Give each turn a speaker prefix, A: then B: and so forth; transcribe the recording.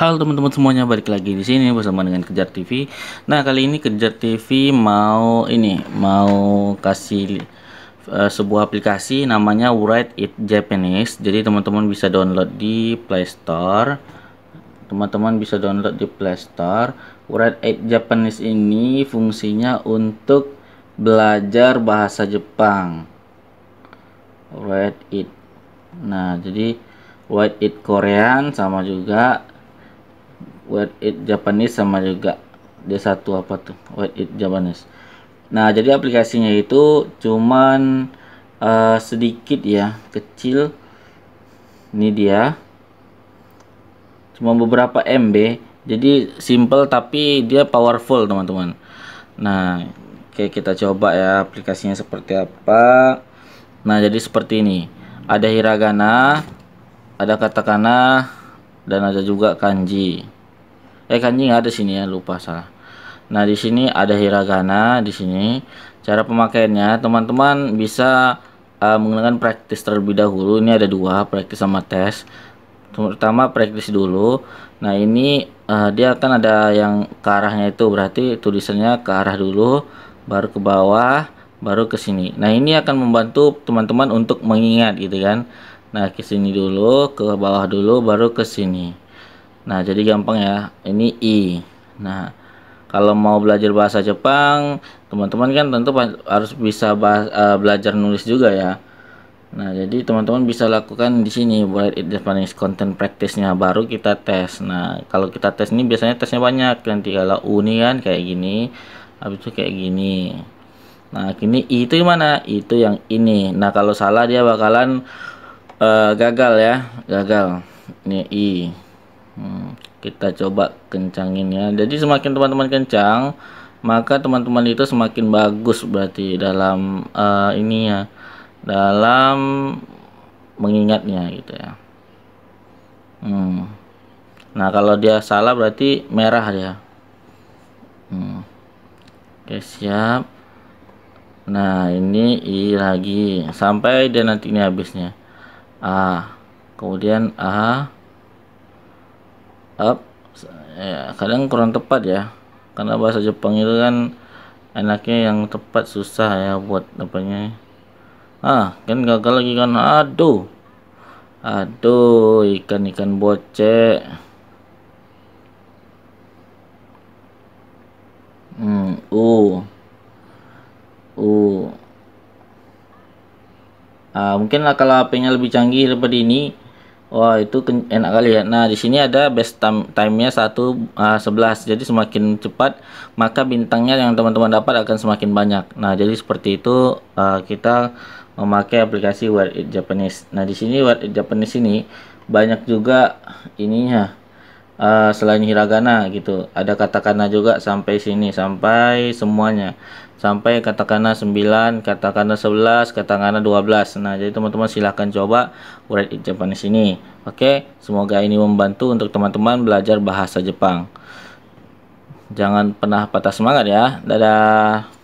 A: Halo teman-teman semuanya, balik lagi di sini bersama dengan Kejar TV. Nah, kali ini Kejar TV mau ini, mau kasih uh, sebuah aplikasi namanya Write It Japanese. Jadi teman-teman bisa download di Play Store. Teman-teman bisa download di Play Store. Write It Japanese ini fungsinya untuk belajar bahasa Jepang. Write It. Nah, jadi Write It Korean sama juga What It Japanese sama juga D1 apa tuh What It Japanese nah jadi aplikasinya itu cuman uh, sedikit ya kecil ini dia cuma beberapa MB jadi simple tapi dia powerful teman-teman nah oke kita coba ya aplikasinya seperti apa nah jadi seperti ini ada hiragana ada katakana dan ada juga kanji eh kanji nggak ada sini ya lupa salah nah di sini ada hiragana di sini cara pemakaiannya teman-teman bisa uh, menggunakan praktis terlebih dahulu ini ada dua praktis sama tes Terutama praktis dulu nah ini uh, dia akan ada yang ke arahnya itu berarti tulisannya ke arah dulu baru ke bawah baru ke sini nah ini akan membantu teman-teman untuk mengingat gitu kan nah ke sini dulu ke bawah dulu baru ke sini Nah, jadi gampang ya. Ini i. Nah, kalau mau belajar bahasa Jepang, teman-teman kan tentu harus bisa bahasa, uh, eh, belajar nulis juga ya. Nah, jadi teman-teman bisa lakukan di sini buat Japanese content practice-nya baru kita tes. Nah, kalau kita tes ini biasanya tesnya banyak. Nanti kalau U nih kan kayak gini, habis itu kayak gini. Nah, kini I itu mana? Itu yang ini. Nah, kalau salah dia bakalan uh, gagal ya, gagal. Ini I. Hmm, kita coba kencangin ya jadi semakin teman-teman kencang maka teman-teman itu semakin bagus berarti dalam uh, ini ya dalam mengingatnya gitu ya hmm. nah kalau dia salah berarti merah ya hmm. oke siap nah ini i lagi sampai dia nanti ini habisnya a kemudian a up ya kadang kurang tepat ya karena bahasa Jepang itu kan enaknya yang tepat susah ya buat apanya ah kan gagal lagi kan aduh aduh ikan-ikan bocek hmm u u ah mungkin lah kalau HP-nya lebih canggih daripada ini Wah itu enak kali ya. Nah di sini ada best time timenya satu uh, sebelas. Jadi semakin cepat maka bintangnya yang teman-teman dapat akan semakin banyak. Nah jadi seperti itu uh, kita memakai aplikasi Word It Japanese. Nah di sini Word It Japanese ini banyak juga ininya uh, selain hiragana gitu ada katakana juga sampai sini sampai semuanya sampai katakana 9 katakana 11 katakana 12 nah jadi teman-teman silahkan coba urat Japanese ini oke okay? semoga ini membantu untuk teman-teman belajar bahasa Jepang jangan pernah patah semangat ya dadah